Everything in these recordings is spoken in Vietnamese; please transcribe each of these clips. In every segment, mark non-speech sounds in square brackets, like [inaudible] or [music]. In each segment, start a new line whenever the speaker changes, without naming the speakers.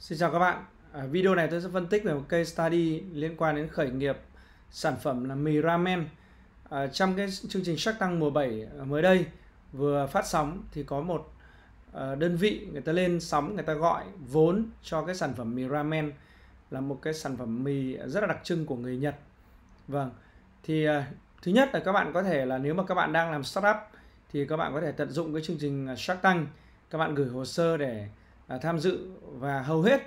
Xin chào các bạn. Ở à, video này tôi sẽ phân tích về một case study liên quan đến khởi nghiệp sản phẩm là mì ramen. Ở à, trong cái chương trình Shark Tăng mùa 7 à, mới đây vừa phát sóng thì có một đơn vị người ta lên sóng người ta gọi vốn cho cái sản phẩm mì ramen là một cái sản phẩm mì rất là đặc trưng của người Nhật. Vâng. Thì thứ nhất là các bạn có thể là nếu mà các bạn đang làm startup thì các bạn có thể tận dụng cái chương trình Shark tăng các bạn gửi hồ sơ để À, tham dự và hầu hết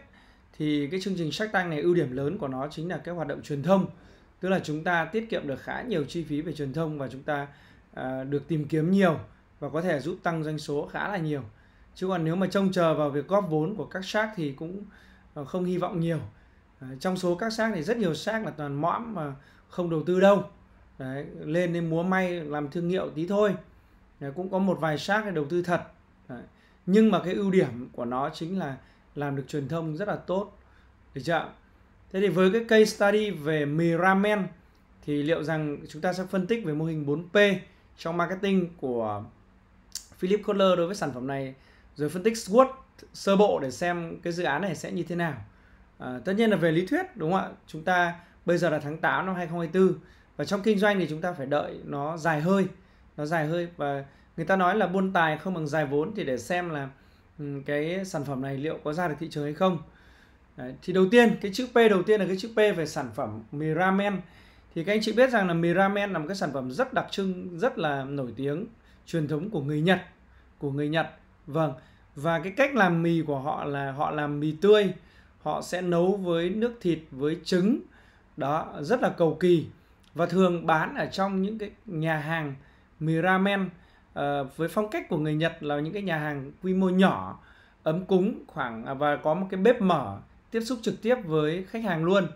thì cái chương trình sách tăng này ưu điểm lớn của nó chính là cái hoạt động truyền thông tức là chúng ta tiết kiệm được khá nhiều chi phí về truyền thông và chúng ta à, được tìm kiếm nhiều và có thể giúp tăng doanh số khá là nhiều chứ còn nếu mà trông chờ vào việc góp vốn của các xác thì cũng à, không hy vọng nhiều trong số các xác thì rất nhiều xác là toàn mõm mà không đầu tư đâu Đấy, lên đến múa may làm thương hiệu tí thôi Đấy, cũng có một vài xác đầu tư thật Đấy nhưng mà cái ưu điểm của nó chính là làm được truyền thông rất là tốt được chưa thế thì với cái case study về mì ramen thì liệu rằng chúng ta sẽ phân tích về mô hình 4P trong marketing của Philip Kotler đối với sản phẩm này rồi phân tích SWOT sơ bộ để xem cái dự án này sẽ như thế nào à, tất nhiên là về lý thuyết đúng không ạ chúng ta bây giờ là tháng 8 năm 2024 và trong kinh doanh thì chúng ta phải đợi nó dài hơi nó dài hơi và người ta nói là buôn tài không bằng dài vốn thì để xem là ừ, cái sản phẩm này liệu có ra được thị trường hay không Đấy, thì đầu tiên cái chữ P đầu tiên là cái chữ P về sản phẩm mì ramen thì các anh chị biết rằng là mì ramen là một cái sản phẩm rất đặc trưng rất là nổi tiếng truyền thống của người Nhật của người Nhật vâng và cái cách làm mì của họ là họ làm mì tươi họ sẽ nấu với nước thịt với trứng đó rất là cầu kỳ và thường bán ở trong những cái nhà hàng mì ramen Ờ, với phong cách của người Nhật là những cái nhà hàng quy mô nhỏ ấm cúng khoảng à, và có một cái bếp mở tiếp xúc trực tiếp với khách hàng luôn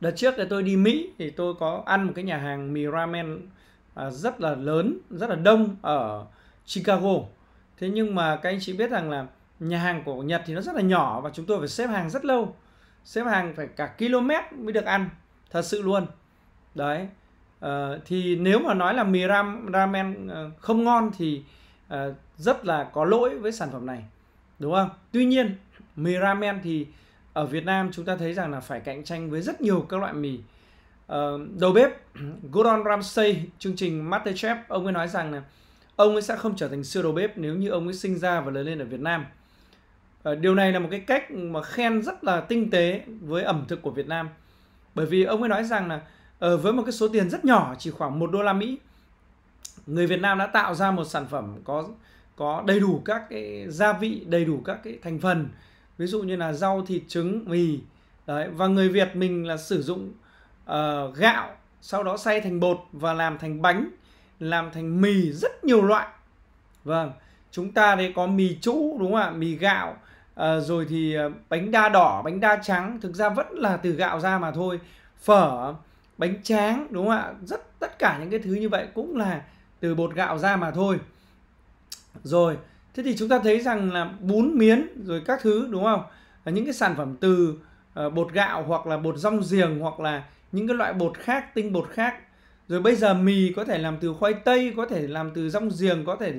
đợt trước thì tôi đi Mỹ thì tôi có ăn một cái nhà hàng mì ramen à, rất là lớn rất là đông ở Chicago thế nhưng mà các anh chị biết rằng là nhà hàng của Nhật thì nó rất là nhỏ và chúng tôi phải xếp hàng rất lâu xếp hàng phải cả km mới được ăn thật sự luôn đấy uh, thì nếu mà nói là mì ram, ramen uh, không ngon thì uh, rất là có lỗi với sản phẩm này đúng không tuy nhiên mì ramen thì ở Việt Nam chúng ta thấy rằng là phải cạnh tranh với rất nhiều các loại mì uh, đầu bếp [clears throat] Gordon Ramsay chương trình MasterChef ông ấy nói rằng là ông ấy sẽ không trở thành siêu đầu bếp nếu như ông ấy sinh ra và lớn lên ở Việt Nam uh, điều này là một cái cách mà khen rất là tinh tế với ẩm thực của Việt Nam bởi vì ông ấy nói rằng là Ờ, với một cái số tiền rất nhỏ chỉ khoảng một đô la Mỹ người Việt Nam đã tạo ra một sản phẩm có có đầy đủ các cái gia vị đầy đủ các cái thành phần ví dụ như là rau thịt trứng mì đấy và người Việt mình là sử dụng uh, gạo sau đó xay thành bột và làm thành bánh làm thành mì rất nhiều loại vâng chúng ta đấy có mì chũ đúng không ạ mì gạo uh, rồi thì bánh đa đỏ bánh đa trắng thực ra vẫn là từ gạo ra mà thôi phở bánh tráng đúng không ạ rất tất cả những cái thứ như vậy cũng là từ bột gạo ra mà thôi rồi thế thì chúng ta thấy rằng là bún miến rồi các thứ đúng không là những cái sản phẩm từ ờ, bột gạo hoặc là bột rong giềng hoặc là những cái loại bột khác tinh bột khác rồi bây giờ mì có thể làm từ khoai tây có thể làm từ rong giềng có thể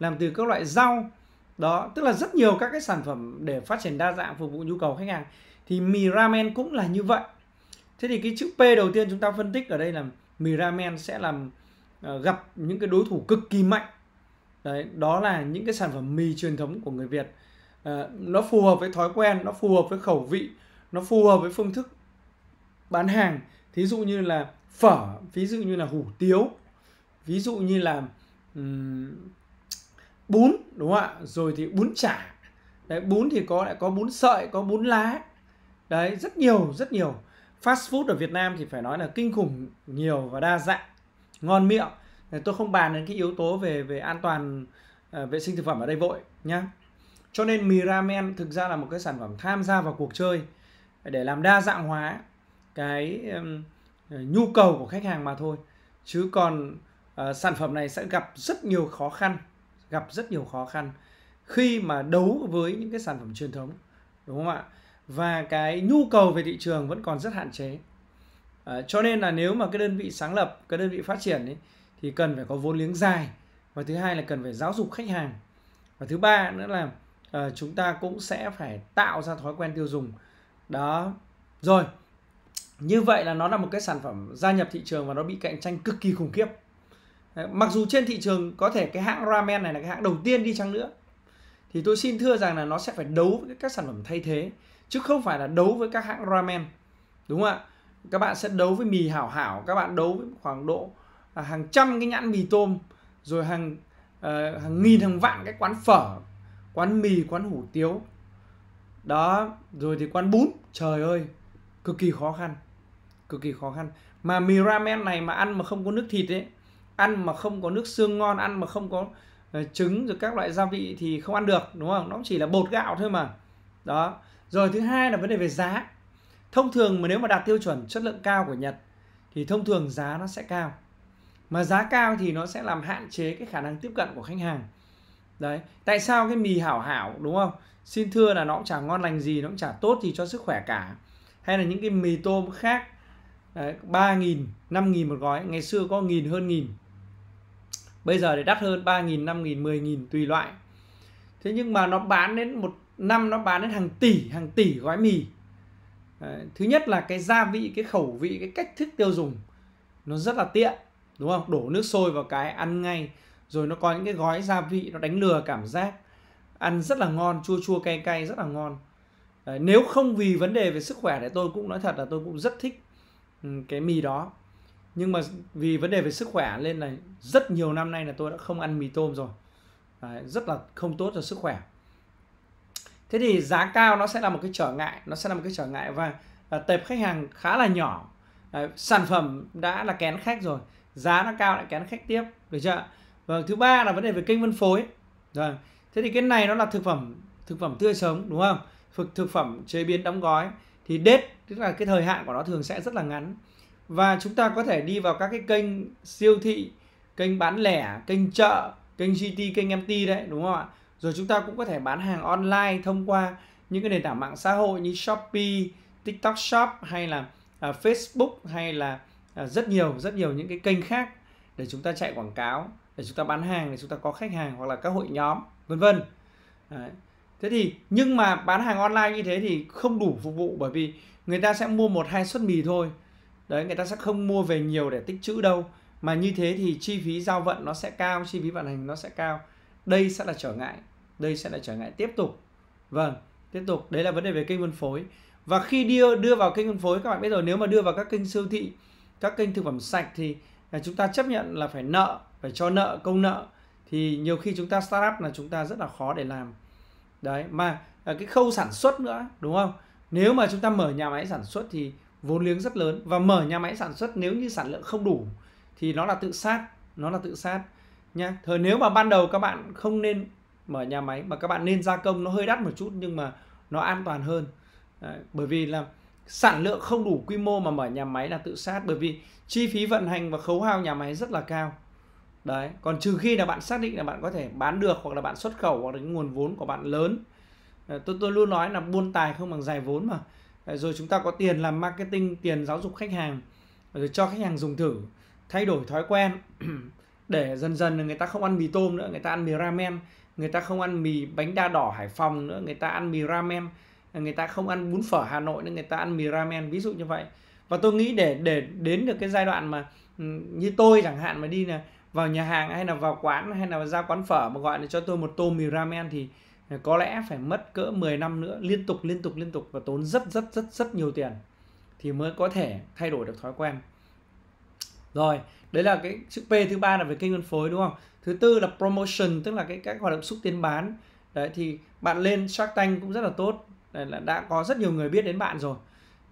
làm từ các loại rau đó tức là rất nhiều các cái sản phẩm để phát triển đa dạng phục vụ nhu cầu khách hàng thì mì ramen cũng là như vậy Thế thì cái chữ P đầu tiên chúng ta phân tích ở đây là Miramen sẽ làm uh, gặp những cái đối thủ cực kỳ mạnh. Đấy, đó là những cái sản phẩm mì truyền thống của người Việt. Uh, nó phù hợp với thói quen, nó phù hợp với khẩu vị, nó phù hợp với phương thức bán hàng. Thí dụ như là phở, ví dụ như là hủ tiếu, ví dụ như là um, bún đúng không ạ? Rồi thì bún chả. Đấy, bún thì có lại có bún sợi, có bún lá. Đấy, rất nhiều, rất nhiều fast food ở Việt Nam thì phải nói là kinh khủng nhiều và đa dạng ngon miệng tôi không bàn đến cái yếu tố về về an toàn ờ, vệ sinh thực phẩm ở đây vội nhá cho nên mì ramen thực ra là một cái sản phẩm tham gia vào cuộc chơi để làm đa dạng hóa cái um, nhu cầu của khách hàng mà thôi chứ còn uh, sản phẩm này sẽ gặp rất nhiều khó khăn gặp rất nhiều khó khăn khi mà đấu với những cái sản phẩm truyền thống đúng không ạ và cái nhu cầu về thị trường vẫn còn rất hạn chế à, cho nên là nếu mà cái đơn vị sáng lập cái đơn vị phát triển ấy, thì cần phải có vốn liếng dài và thứ hai là cần phải giáo dục khách hàng và thứ ba nữa là à, chúng ta cũng sẽ phải tạo ra thói quen tiêu dùng đó rồi như vậy là nó là một cái sản phẩm gia nhập thị trường và nó bị cạnh tranh cực kỳ khủng khiếp mặc dù trên thị trường có thể cái hãng ramen này là cái hãng đầu tiên đi chăng nữa thì tôi xin thưa rằng là nó sẽ phải đấu với các sản phẩm thay thế chứ không phải là đấu với các hãng ramen đúng không ạ các bạn sẽ đấu với mì hảo hảo các bạn đấu với khoảng độ à, hàng trăm cái nhãn mì tôm rồi hàng uh, hàng nghìn hàng vạn cái quán phở quán mì quán hủ tiếu đó rồi thì quán bún trời ơi cực kỳ khó khăn cực kỳ khó khăn mà mì ramen này mà ăn mà không có nước thịt ấy ăn mà không có nước xương ngon ăn mà không có ờ, trứng rồi các loại gia vị thì không ăn được đúng không nó chỉ là bột gạo thôi mà đó rồi thứ hai là vấn đề về giá thông thường mà nếu mà đạt tiêu chuẩn chất lượng cao của Nhật thì thông thường giá nó sẽ cao mà giá cao thì nó sẽ làm hạn chế cái khả năng tiếp cận của khách hàng đấy tại sao cái mì hảo hảo đúng không xin thưa là nó cũng chả ngon lành gì nó cũng chả tốt gì cho sức khỏe cả hay là những cái mì tôm khác ba nghìn năm nghìn một gói ngày xưa có nghìn hơn nghìn bây giờ thì đắt hơn ba nghìn năm nghìn mười nghìn tùy loại thế nhưng mà nó bán đến một năm nó bán đến hàng tỷ hàng tỷ gói mì Đấy, thứ nhất là cái gia vị cái khẩu vị cái cách thức tiêu dùng nó rất là tiện đúng không đổ nước sôi vào cái ăn ngay rồi nó có những cái gói gia vị nó đánh lừa cảm giác ăn rất là ngon chua chua cay cay rất là ngon Đấy, nếu không vì vấn đề về sức khỏe thì tôi cũng nói thật là tôi cũng rất thích ừ, cái mì đó nhưng mà vì vấn đề về sức khỏe nên là rất nhiều năm nay là tôi đã không ăn mì tôm rồi Đấy, rất là không tốt cho sức khỏe thế thì giá cao nó sẽ là một cái trở ngại nó sẽ là một cái trở ngại và à, tệp khách hàng khá là nhỏ sản phẩm đã là kén khách rồi giá nó cao lại kén khách tiếp được chưa và thứ ba là vấn đề về kênh phân phối rồi thế thì cái này nó là thực phẩm thực phẩm tươi sống đúng không thực thực phẩm chế biến đóng gói thì date tức là cái thời hạn của nó thường sẽ rất là ngắn và chúng ta có thể đi vào các cái kênh siêu thị kênh bán lẻ kênh chợ kênh GT kênh MT đấy đúng không ạ rồi chúng ta cũng có thể bán hàng online thông qua những cái nền tảng mạng xã hội như Shopee, TikTok Shop hay là à, Facebook hay là à, rất nhiều rất nhiều những cái kênh khác để chúng ta chạy quảng cáo, để chúng ta bán hàng, để chúng ta có khách hàng hoặc là các hội nhóm, vân vân. Thế thì nhưng mà bán hàng online như thế thì không đủ phục vụ bởi vì người ta sẽ mua một hai suất mì thôi. Đấy người ta sẽ không mua về nhiều để tích trữ đâu mà như thế thì chi phí giao vận nó sẽ cao, chi phí vận hành nó sẽ cao. Đây sẽ là trở ngại đây sẽ là trở ngại tiếp tục vâng tiếp tục đấy là vấn đề về kênh phân phối và khi đưa đưa vào kênh phân phối các bạn biết rồi nếu mà đưa vào các kênh siêu thị các kênh thực phẩm sạch thì à, chúng ta chấp nhận là phải nợ phải cho nợ công nợ thì nhiều khi chúng ta startup là chúng ta rất là khó để làm đấy mà à, cái khâu sản xuất nữa đúng không nếu mà chúng ta mở nhà máy sản xuất thì vốn liếng rất lớn và mở nhà máy sản xuất nếu như sản lượng không đủ thì nó là tự sát nó là tự sát nha thời nếu mà ban đầu các bạn không nên mở nhà máy mà các bạn nên gia công nó hơi đắt một chút nhưng mà nó an toàn hơn Đấy, bởi vì là sản lượng không đủ quy mô mà mở nhà máy là tự sát bởi vì chi phí vận hành và khấu hao nhà máy rất là cao đấy còn trừ khi là bạn xác định là bạn có thể bán được hoặc là bạn xuất khẩu hoặc là những nguồn vốn của bạn lớn tôi tôi luôn nói là buôn tài không bằng dài vốn mà rồi chúng ta có tiền làm marketing tiền giáo dục khách hàng rồi cho khách hàng dùng thử thay đổi thói quen [clears throat] để dần dần người ta không ăn mì tôm nữa người ta ăn mì ramen người ta không ăn mì bánh đa đỏ Hải Phòng nữa người ta ăn mì ramen người ta không ăn bún phở Hà Nội nữa người ta ăn mì ramen ví dụ như vậy và tôi nghĩ để để đến được cái giai đoạn mà ừ, như tôi chẳng hạn mà đi là vào nhà hàng hay là vào quán hay là ra quán phở mà gọi là cho tôi một tô mì ramen thì có lẽ phải mất cỡ 10 năm nữa liên tục liên tục liên tục và tốn rất rất rất rất nhiều tiền thì mới có thể thay đổi được thói quen rồi đấy là cái chữ P thứ ba là về kênh phân phối đúng không thứ tư là promotion tức là cái các hoạt động xúc tiến bán đấy thì bạn lên Shark Tank cũng rất là tốt đấy, là đã có rất nhiều người biết đến bạn rồi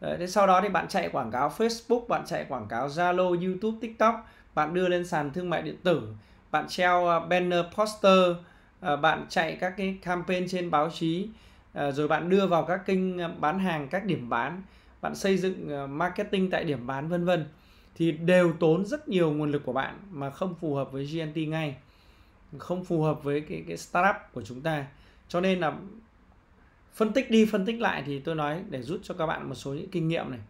đấy, thế sau đó thì bạn chạy quảng cáo Facebook bạn chạy quảng cáo Zalo YouTube TikTok bạn đưa lên sàn thương mại điện tử bạn treo à, banner poster à, bạn chạy các cái campaign trên báo chí à, rồi bạn đưa vào các kênh bán hàng các điểm bán bạn xây dựng marketing tại điểm bán vân vân thì đều tốn rất nhiều nguồn lực của bạn mà không phù hợp với GNT ngay không phù hợp với cái, cái startup của chúng ta cho nên là phân tích đi phân tích lại thì tôi nói để rút cho các bạn một số những kinh nghiệm này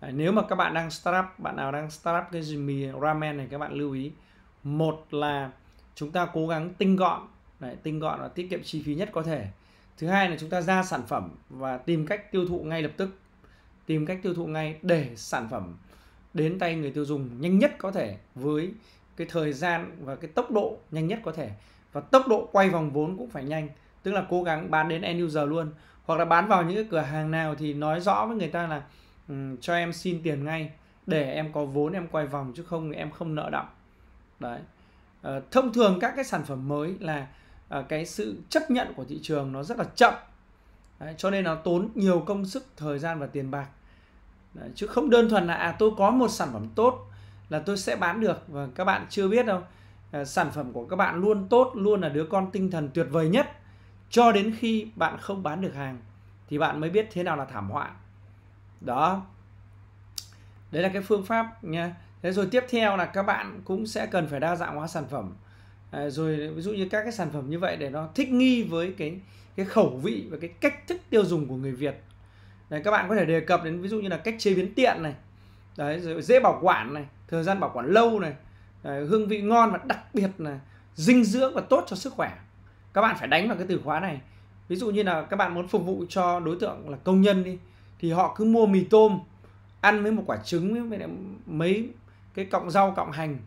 à, nếu mà các bạn đang startup bạn nào đang startup cái mì ramen này các bạn lưu ý một là chúng ta cố gắng tinh gọn Đấy, tinh gọn và tiết kiệm chi phí nhất có thể thứ hai là chúng ta ra sản phẩm và tìm cách tiêu thụ ngay lập tức tìm cách tiêu thụ ngay để sản phẩm đến tay người tiêu dùng nhanh nhất có thể với cái thời gian và cái tốc độ nhanh nhất có thể và tốc độ quay vòng vốn cũng phải nhanh tức là cố gắng bán đến end user luôn hoặc là bán vào những cái cửa hàng nào thì nói rõ với người ta là um, cho em xin tiền ngay để em có vốn em quay vòng chứ không thì em không nợ động đấy à, thông thường các cái sản phẩm mới là à, cái sự chấp nhận của thị trường nó rất là chậm đấy, cho nên nó tốn nhiều công sức thời gian và tiền bạc Đấy, chứ không đơn thuần là à tôi có một sản phẩm tốt là tôi sẽ bán được và các bạn chưa biết đâu à, sản phẩm của các bạn luôn tốt luôn là đứa con tinh thần tuyệt vời nhất cho đến khi bạn không bán được hàng thì bạn mới biết thế nào là thảm họa đó đấy là cái phương pháp nha thế rồi tiếp theo là các bạn cũng sẽ cần phải đa dạng hóa sản phẩm à, rồi ví dụ như các cái sản phẩm như vậy để nó thích nghi với cái cái khẩu vị và cái cách thức tiêu dùng của người Việt đấy các bạn có thể đề cập đến ví dụ như là cách chế biến tiện này đấy rồi dễ bảo quản này thời gian bảo quản lâu này đấy, hương vị ngon và đặc biệt là dinh dưỡng và tốt cho sức khỏe các bạn phải đánh vào cái từ khóa này ví dụ như là các bạn muốn phục vụ cho đối tượng là công nhân đi thì họ cứ mua mì tôm ăn với một quả trứng với mấy cái cọng rau cọng hành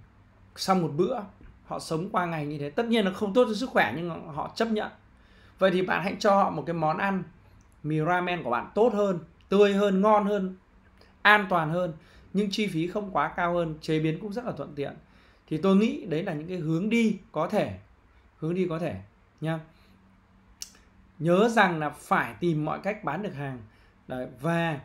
xong một bữa họ sống qua ngày như thế tất nhiên nó không tốt cho sức khỏe nhưng họ chấp nhận vậy thì bạn hãy cho họ một cái món ăn mì ramen của bạn tốt hơn tươi hơn ngon hơn an toàn hơn nhưng chi phí không quá cao hơn chế biến cũng rất là thuận tiện thì tôi nghĩ đấy là những cái hướng đi có thể hướng đi có thể nha nhớ rằng là phải tìm mọi cách bán được hàng đấy, và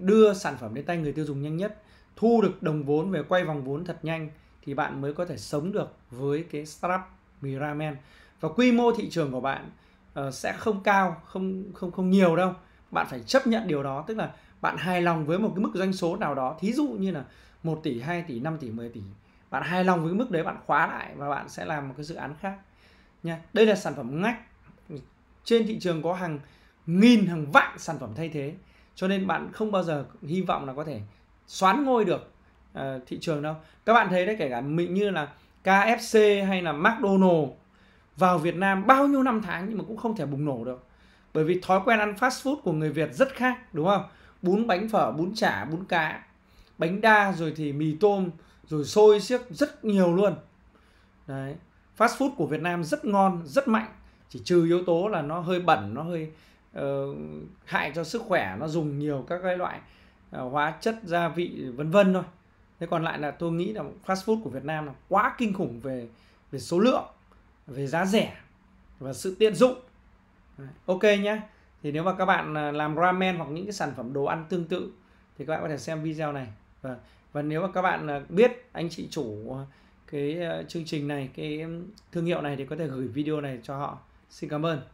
đưa sản phẩm đến tay người tiêu dùng nhanh nhất thu được đồng vốn về quay vòng vốn thật nhanh thì bạn mới có thể sống được với cái startup mì ramen và quy mô thị trường của bạn Ờ, sẽ không cao không không không nhiều đâu bạn phải chấp nhận điều đó tức là bạn hài lòng với một cái mức doanh số nào đó thí dụ như là 1 tỷ 2 tỷ 5 tỷ 10 tỷ bạn hài lòng với mức đấy bạn khóa lại và bạn sẽ làm một cái dự án khác nha đây là sản phẩm ngách trên thị trường có hàng nghìn hàng vạn sản phẩm thay thế cho nên bạn không bao giờ hy vọng là có thể xoán ngôi được uh, thị trường đâu các bạn thấy đấy kể cả mình như là KFC hay là McDonald vào Việt Nam bao nhiêu năm tháng nhưng mà cũng không thể bùng nổ được bởi vì thói quen ăn fast food của người Việt rất khác đúng không bún bánh phở bún chả bún cá bánh đa rồi thì mì tôm rồi xôi xiếc rất nhiều luôn đấy fast food của Việt Nam rất ngon rất mạnh chỉ trừ yếu tố là nó hơi bẩn nó hơi uh, hại cho sức khỏe nó dùng nhiều các cái loại uh, hóa chất gia vị vân vân thôi thế còn lại là tôi nghĩ là fast food của Việt Nam là quá kinh khủng về về số lượng về giá rẻ và sự tiện dụng ok nhé thì nếu mà các bạn à, làm ramen hoặc những cái sản phẩm đồ ăn tương tự thì các bạn có thể xem video này và và nếu mà các bạn à, biết anh chị chủ à, cái chương trình này cái thương hiệu này thì có thể gửi video này cho họ xin cảm ơn